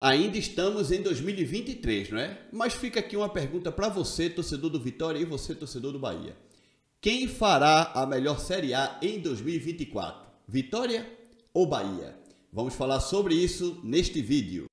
Ainda estamos em 2023, não é? Mas fica aqui uma pergunta para você, torcedor do Vitória, e você, torcedor do Bahia. Quem fará a melhor Série A em 2024? Vitória ou Bahia? Vamos falar sobre isso neste vídeo.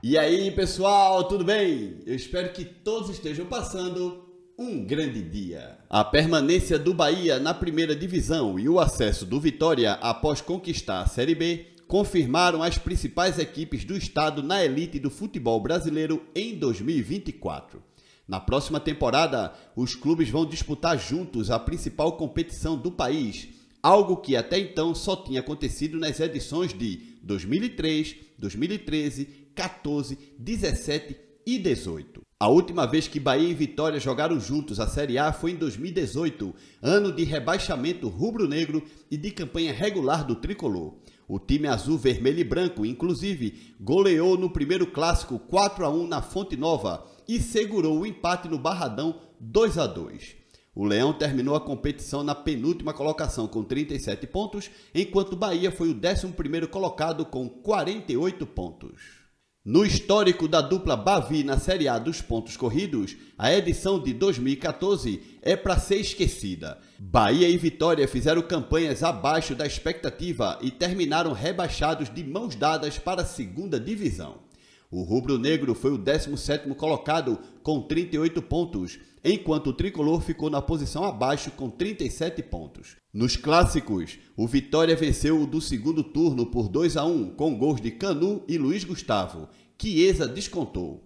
E aí, pessoal, tudo bem? Eu espero que todos estejam passando um grande dia. A permanência do Bahia na primeira divisão e o acesso do Vitória após conquistar a Série B confirmaram as principais equipes do estado na elite do futebol brasileiro em 2024. Na próxima temporada, os clubes vão disputar juntos a principal competição do país, algo que até então só tinha acontecido nas edições de 2003, 2013, 14, 17 e 18. A última vez que Bahia e Vitória jogaram juntos a Série A foi em 2018, ano de rebaixamento rubro-negro e de campanha regular do tricolor. O time azul, vermelho e branco, inclusive, goleou no primeiro clássico 4 a 1 na Fonte Nova e segurou o empate no Barradão 2 a 2. O Leão terminou a competição na penúltima colocação com 37 pontos, enquanto o Bahia foi o 11º colocado com 48 pontos. No histórico da dupla Bavi na Série A dos pontos corridos, a edição de 2014 é para ser esquecida. Bahia e Vitória fizeram campanhas abaixo da expectativa e terminaram rebaixados de mãos dadas para a segunda divisão. O rubro-negro foi o 17º colocado com 38 pontos, enquanto o tricolor ficou na posição abaixo com 37 pontos. Nos clássicos, o Vitória venceu o do segundo turno por 2 a 1 com gols de Canu e Luiz Gustavo, que Eza descontou.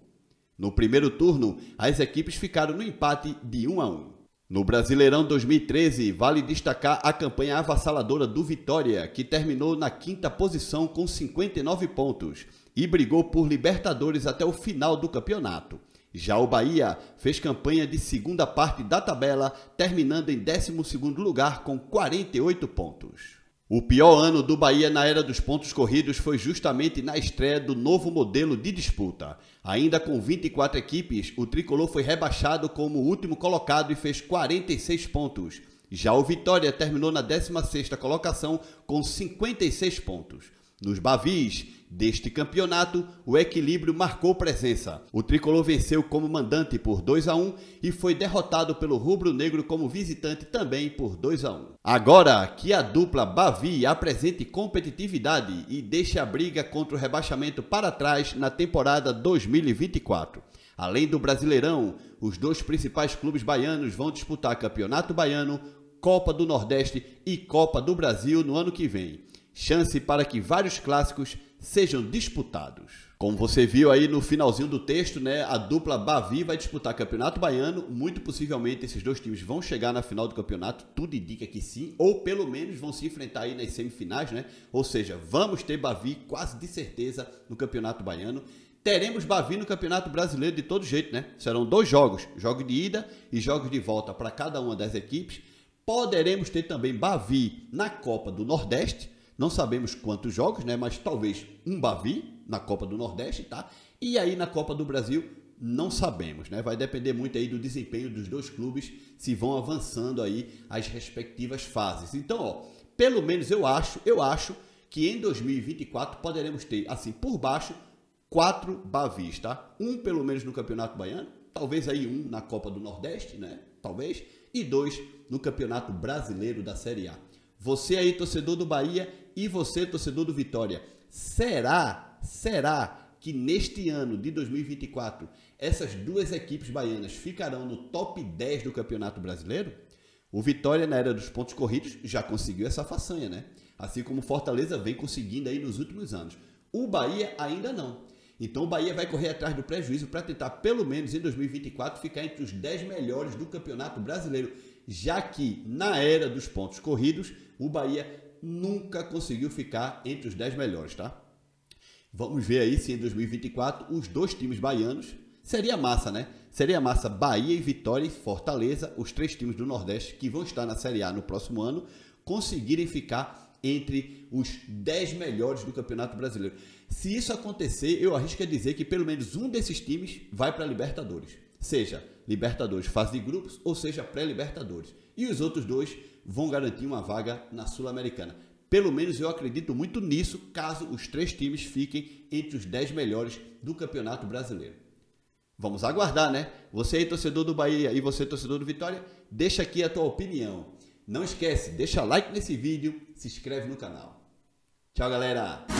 No primeiro turno, as equipes ficaram no empate de 1 a 1. No Brasileirão 2013, vale destacar a campanha avassaladora do Vitória, que terminou na quinta posição com 59 pontos e brigou por Libertadores até o final do campeonato. Já o Bahia fez campanha de segunda parte da tabela, terminando em 12º lugar com 48 pontos. O pior ano do Bahia na era dos pontos corridos foi justamente na estreia do novo modelo de disputa. Ainda com 24 equipes, o tricolor foi rebaixado como último colocado e fez 46 pontos. Já o Vitória terminou na 16ª colocação com 56 pontos. Nos Bavis, deste campeonato, o equilíbrio marcou presença. O tricolor venceu como mandante por 2 a 1 e foi derrotado pelo rubro-negro como visitante também por 2 a 1. Agora que a dupla Bavi apresente competitividade e deixe a briga contra o rebaixamento para trás na temporada 2024. Além do Brasileirão, os dois principais clubes baianos vão disputar Campeonato Baiano, Copa do Nordeste e Copa do Brasil no ano que vem. Chance para que vários clássicos sejam disputados. Como você viu aí no finalzinho do texto, né, a dupla Bavi vai disputar Campeonato Baiano. Muito possivelmente esses dois times vão chegar na final do campeonato, tudo indica que sim, ou pelo menos vão se enfrentar aí nas semifinais, né? Ou seja, vamos ter Bavi quase de certeza no Campeonato Baiano. Teremos Bavi no Campeonato Brasileiro de todo jeito, né? Serão dois jogos, jogo de ida e jogos de volta para cada uma das equipes. Poderemos ter também Bavi na Copa do Nordeste não sabemos quantos jogos, né? Mas talvez um Bavi na Copa do Nordeste, tá? E aí na Copa do Brasil não sabemos, né? Vai depender muito aí do desempenho dos dois clubes se vão avançando aí as respectivas fases. Então, ó, pelo menos eu acho, eu acho que em 2024 poderemos ter assim por baixo quatro Bavis, tá? Um pelo menos no Campeonato Baiano, talvez aí um na Copa do Nordeste, né? Talvez e dois no Campeonato Brasileiro da Série A. Você aí, torcedor do Bahia, e você, torcedor do Vitória. Será, será que neste ano de 2024 essas duas equipes baianas ficarão no top 10 do Campeonato Brasileiro? O Vitória, na era dos pontos corridos, já conseguiu essa façanha, né? Assim como Fortaleza vem conseguindo aí nos últimos anos. O Bahia ainda não. Então o Bahia vai correr atrás do prejuízo para tentar, pelo menos em 2024, ficar entre os 10 melhores do Campeonato Brasileiro, já que na era dos pontos corridos, o Bahia nunca conseguiu ficar entre os 10 melhores, tá? Vamos ver aí se em 2024 os dois times baianos Seria massa, né? Seria massa Bahia e Vitória e Fortaleza, os três times do Nordeste que vão estar na Série A no próximo ano, conseguirem ficar entre os 10 melhores do Campeonato Brasileiro. Se isso acontecer, eu arrisco a dizer que pelo menos um desses times vai para a Libertadores. Seja Libertadores fase de grupos ou seja pré-Libertadores. E os outros dois vão garantir uma vaga na Sul-Americana. Pelo menos eu acredito muito nisso, caso os três times fiquem entre os 10 melhores do Campeonato Brasileiro. Vamos aguardar, né? Você aí, torcedor do Bahia e você, torcedor do Vitória, deixa aqui a tua opinião. Não esquece, deixa like nesse vídeo, se inscreve no canal. Tchau, galera!